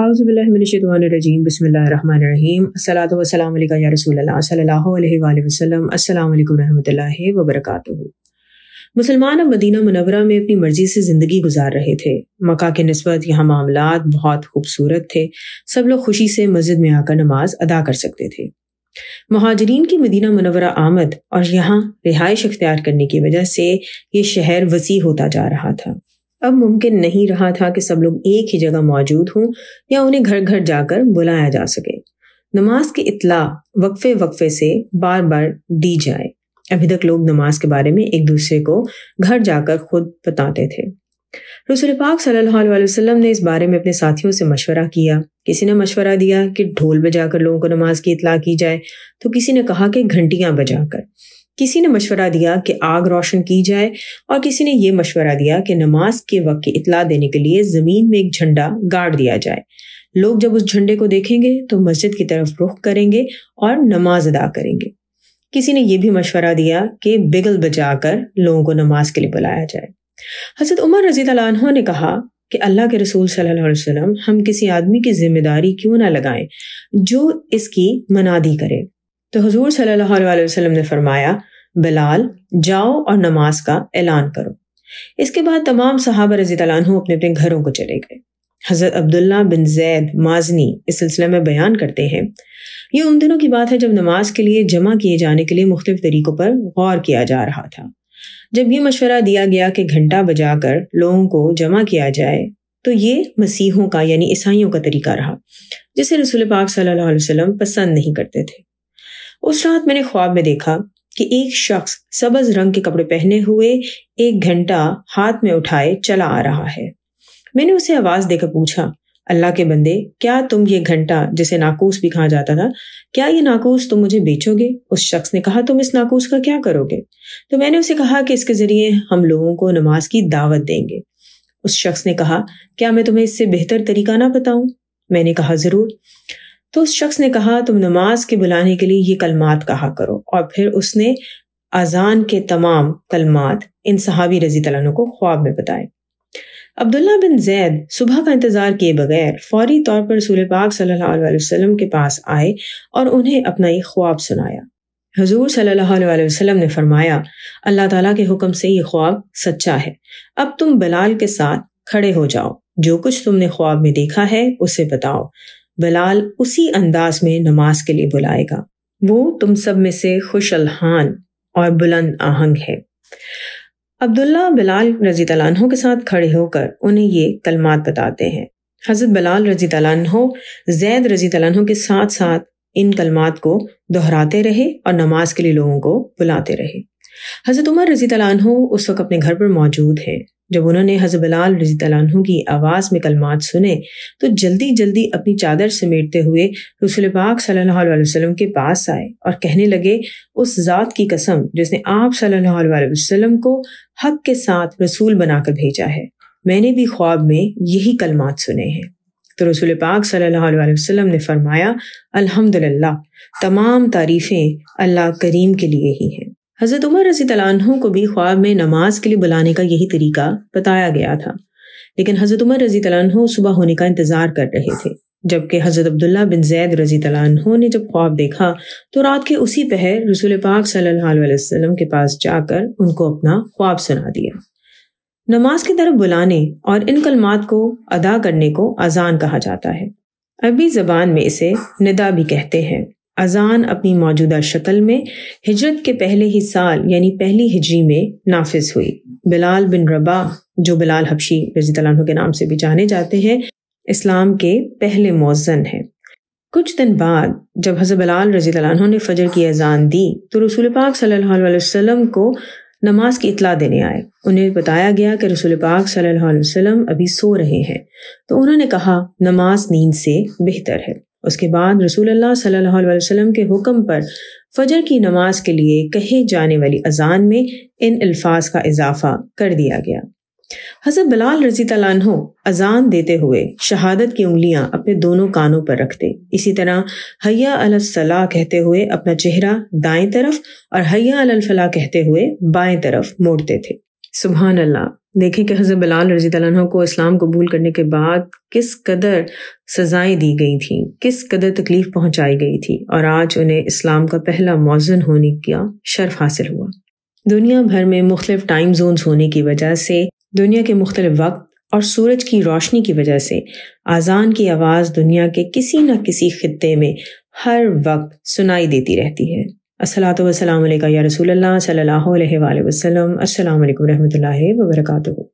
आउज़बिल्लिमिनशतवानरजीम बसमीम सलातम रसूल सल्लल्लाहु मुसलमान अब मदीना मुनवरा में अपनी मर्जी से ज़िंदगी गुजार रहे थे मका के नस्बत यहाँ मामला बहुत खूबसूरत थे सब लोग खुशी से मस्जिद में आकर नमाज अदा कर सकते थे महाजरीन की मदीना मुनवरा आमद और यहाँ रिहाइश अख्तियार करने की वजह से ये शहर वसी होता जा रहा था अब मुमकिन नहीं रहा था कि सब लोग एक ही जगह मौजूद हों या उन्हें घर घर जाकर बुलाया जा सके नमाज की इतला वक्फे वक्फे से बार बार दी जाए अभी तक लोग नमाज के बारे में एक दूसरे को घर जाकर खुद बताते थे रसूल पाक सल्लल्लाहु अलैहि वसल्लम ने इस बारे में अपने साथियों से मशवरा किया किसी ने मशवरा दिया कि ढोल बजाकर लोगों को नमाज की इतला की जाए तो किसी ने कहा कि घंटियां बजाकर किसी ने मशवरा दिया कि आग रोशन की जाए और किसी ने यह मशवरा दिया कि नमाज के वक्त की इतला देने के लिए ज़मीन में एक झंडा गाड़ दिया जाए लोग जब उस झंडे को देखेंगे तो मस्जिद की तरफ रुख करेंगे और नमाज अदा करेंगे किसी ने यह भी मशवरा दिया कि बिगल बजा कर लोगों को नमाज के लिए बुलाया जाए हजरत उमर रजी ने कहा कि अल्लाह के रसूल सल्लल्लाहु अलैहि वसल्लम हम किसी आदमी की जिम्मेदारी क्यों ना लगाएं जो इसकी मनादी करे तो हजूर सल्लल्लाहु अलैहि वसल्लम ने फरमाया बिलाल जाओ और नमाज का ऐलान करो इसके बाद तमाम सहाब रजी तु अपने अपने घरों को चले गए हज़रत अब्दुल्ला बिन जैद माजनी इस सिलसिले में बयान करते हैं ये उन दिनों की बात है जब नमाज के लिए जमा किए जाने के लिए मुख्तफ तरीक़ों पर गौर किया जा रहा था जब ये मशवरा दिया गया कि घंटा बजाकर लोगों को जमा किया जाए तो ये मसीहों का यानी ईसाइयों का तरीका रहा जिसे रसुल पाक सल्लल्लाहु पसंद नहीं करते थे उस रात मैंने ख्वाब में देखा कि एक शख्स सबज रंग के कपड़े पहने हुए एक घंटा हाथ में उठाए चला आ रहा है मैंने उसे आवाज देकर पूछा अल्लाह के बंदे क्या तुम ये घंटा जिसे नाकूस भी कहा जाता था क्या ये नाकूस तुम मुझे बेचोगे उस शख्स ने कहा तुम इस नाकूस का क्या करोगे तो मैंने उसे कहा कि इसके जरिए हम लोगों को नमाज की दावत देंगे उस शख्स ने कहा क्या मैं तुम्हें इससे बेहतर तरीका ना बताऊं मैंने कहा जरूर तो उस शख्स ने कहा तुम नमाज के बुलाने के लिए ये कलमात कहा करो और फिर उसने अजान के तमाम कलमात इन सहाबी रजी तला को ख्वाब में बताए अब्दुल्ला बिन जैद सुबह का इंतज़ार किए बगैर फौरी तौर पर रसूल पाक सल्लाम वसल्लम के पास आए और उन्हें अपना ये ख्वाब सुनाया हजूर सल्लल्लाहु ने फरमाया अल्लाह तला के हुक्म से ये ख्वाब सच्चा है अब तुम बलाल के साथ खड़े हो जाओ जो कुछ तुमने ख्वाब में देखा है उसे बताओ बलाल उसी अंदाज में नमाज के लिए बुलाएगा वो तुम सब में से खुश अलहान और बुलंद आहंग है अब्दुल्ला बिलाल रजी तैनों के साथ खड़े होकर उन्हें ये कलमात बताते हैं हज़रत बिलाल रजी तलानो जैद रजी तैनों के साथ साथ इन कलमात को दोहराते रहे और नमाज के लिए लोगों को बुलाते रहे हज़रत उमर रजी तैनों उस वक्त अपने घर पर मौजूद हैं जब उन्होंने हजबलाल रजी की आवाज़ में कलमात सुने तो जल्दी जल्दी अपनी चादर समेटते हुए रसुल पाक सल्लल्लाहु वसल्लम के पास आए और कहने लगे उस ज़ात की कसम जिसने आप सल्लल्लाहु वसल्लम को हक के साथ रसूल बनाकर भेजा है मैंने भी ख्वाब में यही कलमात सुने हैं तो रसुल पाक सल्लल्लाहु वसल्लम ने फरमाया अल्हम्दुलिल्लाह तमाम तारीफ़ें अल्लाह करीम के लिए ही हैं हज़रत उमर रसी तलानों को भी ख्वाब में नमाज के लिए बुलाने का यही तरीका बताया गया था लेकिन हज़रत उमर रजी तलान्हों सुबह होने का इंतज़ार कर रहे थे जबकि हज़रत अब्दुल्ला बिन जैद रजी तलान्हों ने जब ख्वाब देखा तो रात के उसी पहर रसूल पाक सल्लल्लाहु अलैहि वसल्लम के पास जाकर उनको अपना ख्वाब सुना दिया नमाज की तरफ बुलाने और इन कलमात को अदा करने को अजान कहा जाता है अरबी ज़बान में इसे निदा भी कहते हैं अजान अपनी मौजूदा शक्ल में हिजरत के पहले ही साल यानी पहली हिजरी में नाफिज हुई बिलाल बिन रबा जो बिलाल हबशी रजी के नाम से भी जाने जाते हैं इस्लाम के पहले मौजन हैं कुछ दिन बाद जब हजर बिलाल रजी ने फजर की अजान दी तो रसूल पाक सल्लाम को नमाज की इतला देने आए उन्हें बताया गया कि रसूल पाक सल्लाम अभी सो रहे हैं तो उन्होंने कहा नमाज नींद से बेहतर है उसके बाद रसूल सल्लल्लाहु अलैहि वसल्लम के हुक्म पर फजर की नमाज के लिए कहे जाने वाली अजान में इन अल्फाज का इजाफा कर दिया गया हजरत बिलाल रजी तलानहो अजान देते हुए शहादत की उंगलियां अपने दोनों कानों पर रखते इसी तरह हया अलसला कहते हुए अपना चेहरा दाएं तरफ और हया अलफलाह कहते हुए बाएं तरफ मोड़ते थे सुबहान अल्लाह देखें कि हज़रत बिलाल रजी तला को इस्लाम कबूल करने के बाद किस कदर सजाएं दी गई थी किस कदर तकलीफ़ पहुँचाई गई थी और आज उन्हें इस्लाम का पहला मौजन होने का शर्फ हासिल हुआ दुनिया भर में मुख्तलिफ टाइम जोन होने की वजह से दुनिया के मुख्तलिफ वक्त और सूरज की रोशनी की वजह से आज़ान की आवाज़ दुनिया के किसी न किसी खत्े में हर वक्त सुनाई देती रहती है असलात वसलाम या रसूल अल्लाह सल्लल्लाहु अलैहि वसल्लम अस्सलाम रहमतुल्लाहि व